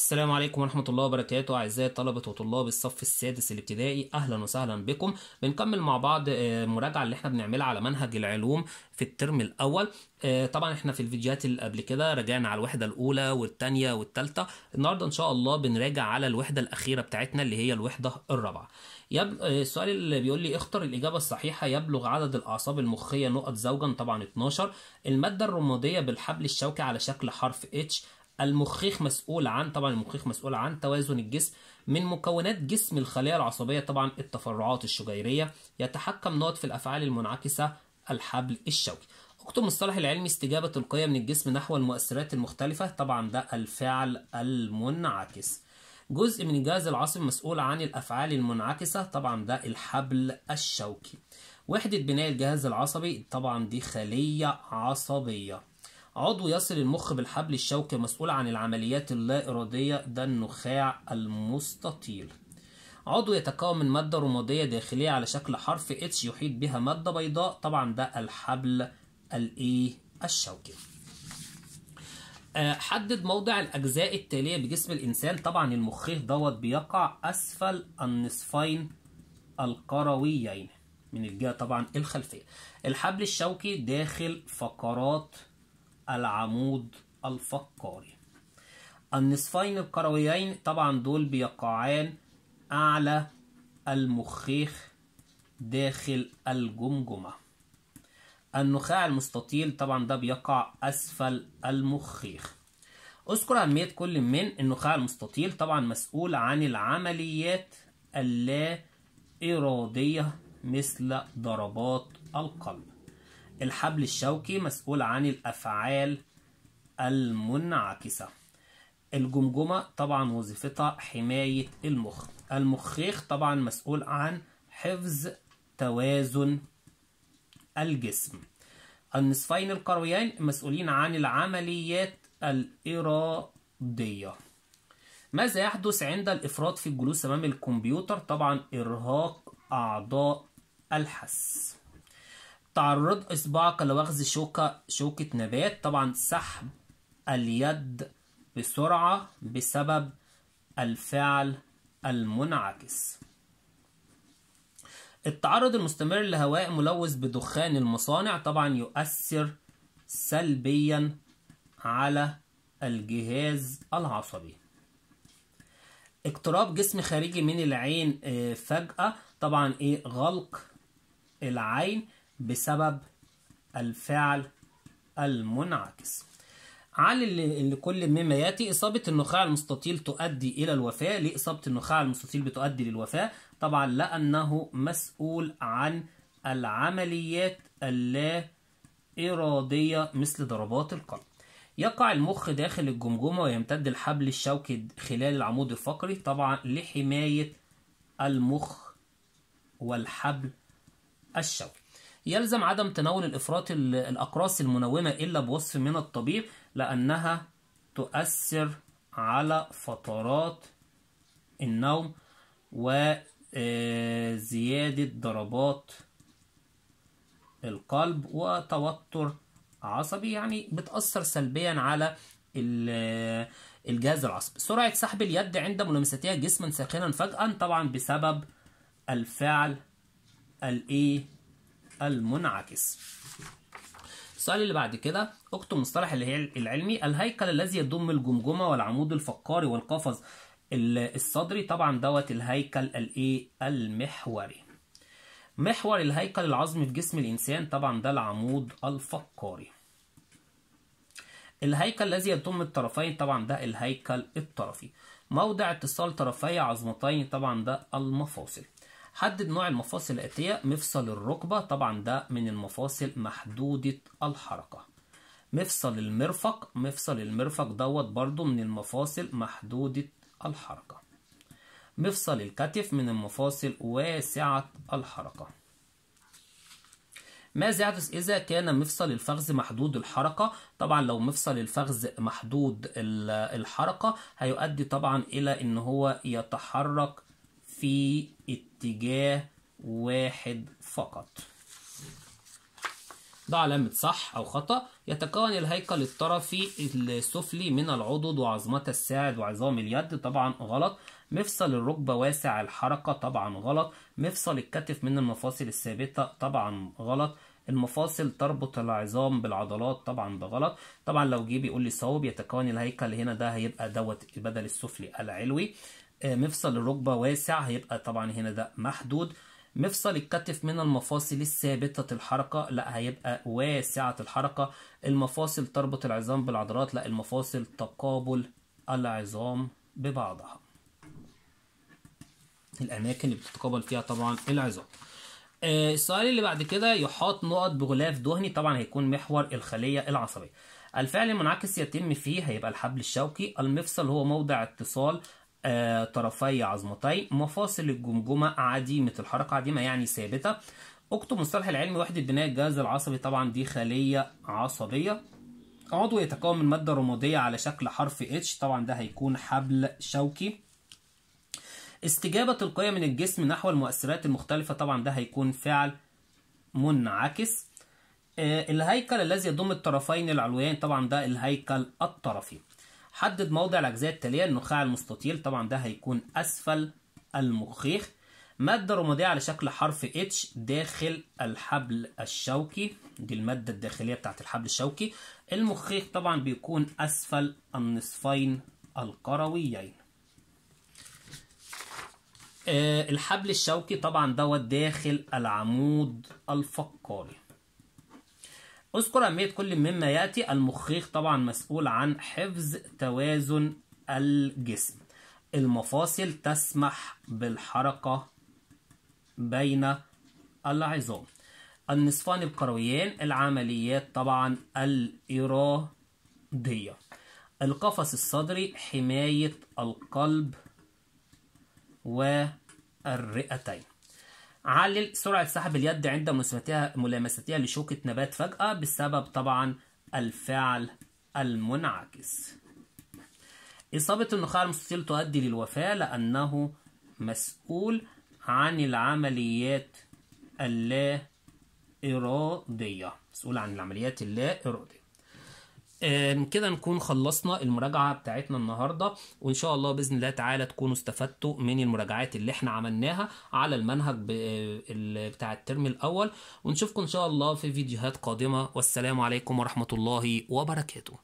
السلام عليكم ورحمة الله وبركاته أعزائي طلبة وطلاب الصف السادس الابتدائي أهلا وسهلا بكم بنكمل مع بعض آه، مراجعة اللي احنا بنعملها على منهج العلوم في الترم الأول آه، طبعا احنا في الفيديوهات اللي قبل كده راجعنا على الوحدة الأولى والثانية والثالثة النهاردة إن شاء الله بنراجع على الوحدة الأخيرة بتاعتنا اللي هي الوحدة الرابعة يب... آه، السؤال اللي بيقول لي اختر الإجابة الصحيحة يبلغ عدد الأعصاب المخية نقط زوجا طبعا 12 المادة الرمادية بالحبل الشوكي على شكل حرف اتش المخيخ مسؤول عن طبعا المخيخ مسؤول عن توازن الجسم من مكونات جسم الخلايا العصبية طبعا التفرعات الشجيرية يتحكم نوت في الأفعال المنعكسة الحبل الشوكي اكتب مصطلح العلمي استجابة تلقائية من الجسم نحو المؤثرات المختلفة طبعا ده الفعل المنعكس جزء من الجهاز العصبي مسؤول عن الأفعال المنعكسة طبعا ده الحبل الشوكي وحدة بناء الجهاز العصبي طبعا دي خلية عصبية عضو يصل المخ بالحبل الشوكي مسؤول عن العمليات اللا إرادية ده النخاع المستطيل عضو يتكون من مادة رمادية داخلية على شكل حرف اتش يحيط بها مادة بيضاء طبعا ده الحبل الايه الشوكي آه، حدد موضع الأجزاء التالية بجسم الإنسان طبعا المخ دوت بيقع أسفل النصفين القرويين من الجهة طبعا الخلفية الحبل الشوكي داخل فقرات العمود الفقاري النصفين الكرويين طبعا دول بيقعان أعلى المخيخ داخل الجمجمة النخاع المستطيل طبعا ده بيقع أسفل المخيخ أذكر أهمية كل من النخاع المستطيل طبعا مسؤول عن العمليات اللا إرادية مثل ضربات القلب الحبل الشوكي مسؤول عن الأفعال المنعكسة الجمجمة طبعا وظيفتها حماية المخ المخيخ طبعا مسؤول عن حفظ توازن الجسم النصفين القرويين مسؤولين عن العمليات الإرادية ماذا يحدث عند الإفراط في الجلوس أمام الكمبيوتر؟ طبعا إرهاق أعضاء الحس تعرض إصبعك لوخز شوكة شوكة نبات طبعا سحب اليد بسرعة بسبب الفعل المنعكس التعرض المستمر لهواء ملوث بدخان المصانع طبعا يؤثر سلبيا على الجهاز العصبي اقتراب جسم خارجي من العين آه، فجأة طبعا ايه غلق العين بسبب الفعل المنعكس على اللي كل مما ياتي إصابة النخاع المستطيل تؤدي إلى الوفاة ليه إصابة النخاع المستطيل بتؤدي للوفاة طبعا لأنه مسؤول عن العمليات اللا إرادية مثل ضربات القلب يقع المخ داخل الجمجمة ويمتد الحبل الشوكي خلال العمود الفقري طبعا لحماية المخ والحبل الشوكي يلزم عدم تناول الإفراط الأقراص المنومة إلا بوصف من الطبيب لأنها تؤثر على فترات النوم وزيادة آه، ضربات القلب وتوتر عصبي يعني بتأثر سلبيا على الجهاز العصبي سرعة سحب اليد عند ملامستها جسما ساخنا فجأة طبعا بسبب الفعل الايه المنعكس السؤال اللي بعد كده اكتب مصطلح اللي هي العلمي الهيكل الذي يضم الجمجمه والعمود الفقاري والقفص الصدري طبعا دوت الهيكل الايه المحوري محور الهيكل العظمي في جسم الانسان طبعا ده العمود الفقاري الهيكل الذي يضم الطرفين طبعا ده الهيكل الطرفي موضع اتصال طرفي عظمتين طبعا ده المفاصل حدد نوع المفاصل الآتية مفصل الركبة طبعا ده من المفاصل محدودة الحركة مفصل المرفق مفصل المرفق دوت برضو من المفاصل محدودة الحركة مفصل الكتف من المفاصل واسعة الحركة ماذا يحدث إذا كان مفصل الفخذ محدود الحركة؟ طبعا لو مفصل الفخذ محدود الحركة هيؤدي طبعا إلى إن هو يتحرك في اتجاه واحد فقط ده علامة صح أو خطأ يتكون الهيكل الطرفي السفلي من العضد وعظمة الساعد وعظام اليد طبعا غلط مفصل الركبة واسع الحركة طبعا غلط مفصل الكتف من المفاصل الثابتة طبعا غلط المفاصل تربط العظام بالعضلات طبعا ده غلط طبعا لو جه بيقول لي صواب يتكون الهيكل هنا ده هيبقى دوت بدل السفلي العلوي آه، مفصل الركبة واسع هيبقى طبعا هنا ده محدود مفصل الكتف من المفاصل الثابتة الحركة لا هيبقى واسعة الحركة المفاصل تربط العظام بالعضلات لا المفاصل تقابل العظام ببعضها الأماكن اللي بتتقابل فيها طبعا العظام آه، السؤال اللي بعد كده يحاط نقط بغلاف دهني طبعا هيكون محور الخلية العصبية الفعل المنعكس يتم فيه هيبقى الحبل الشوكي المفصل هو موضع اتصال آه، طرفي عظمتي مفاصل الجمجمة عديمة الحركة عديمة يعني ثابتة اكتب مصطلح العلمي وحدة بناء الجهاز العصبي طبعا دي خلية عصبية عضو يتكون من مادة رمادية على شكل حرف اتش طبعا ده هيكون حبل شوكي استجابة تلقائية من الجسم نحو المؤثرات المختلفة طبعا ده هيكون فعل منعكس آه، الهيكل الذي يضم الطرفين العلويين طبعا ده الهيكل الطرفي حدد موضع الأجزاء التالية النخاع المستطيل طبعا ده هيكون أسفل المخيخ مادة رمادية على شكل حرف اتش داخل الحبل الشوكي دي المادة الداخلية بتاعت الحبل الشوكي المخيخ طبعا بيكون أسفل النصفين القرويين آه، الحبل الشوكي طبعا دوت داخل العمود الفقاري اذكر أهمية كل مما يأتي المخيخ طبعا مسؤول عن حفظ توازن الجسم المفاصل تسمح بالحركة بين العظام النصفان القرويان العمليات طبعا الإرادية القفص الصدري حماية القلب والرئتين علل سرعة سحب اليد عند ملامستها لشوكة نبات فجأة بسبب طبعا الفعل المنعكس. إصابة النخاع المستطيل تؤدي للوفاة لأنه مسؤول عن العمليات اللا إرادية، مسؤول عن العمليات اللا إرادية. آه، كده نكون خلصنا المراجعة بتاعتنا النهاردة وإن شاء الله بإذن الله تعالى تكونوا استفدتوا من المراجعات اللي احنا عملناها على المنهج آه، بتاع الترم الأول ونشوفكم إن شاء الله في فيديوهات قادمة والسلام عليكم ورحمة الله وبركاته